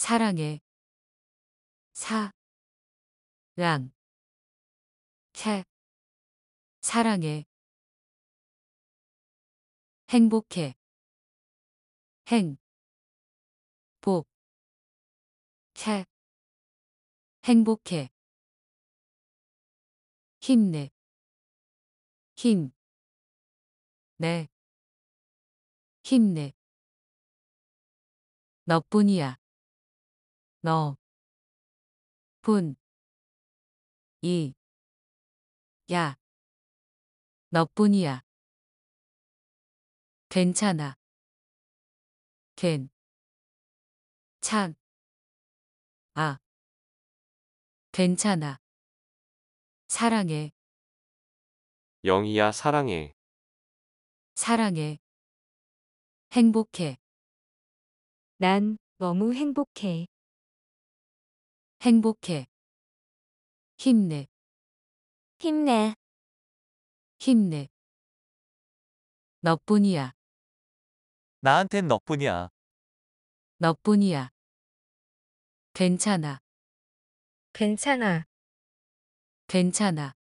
사랑해 사 랑, 해, 사랑해, 행복해, 행, 복, 해, 행복해, 힘내, 힘, 내, 힘내, 너뿐이야. 너, 분, 이, 야, 너뿐이야. 괜찮아. 괜, 찬, 아, 괜찮아. 사랑해. 영희야 사랑해. 사랑해. 행복해. 난 너무 행복해. 행복해. 힘내. 힘내. 힘내. 너뿐이야. 나한텐 너뿐이야. 너뿐이야. 괜찮아. 괜찮아. 괜찮아.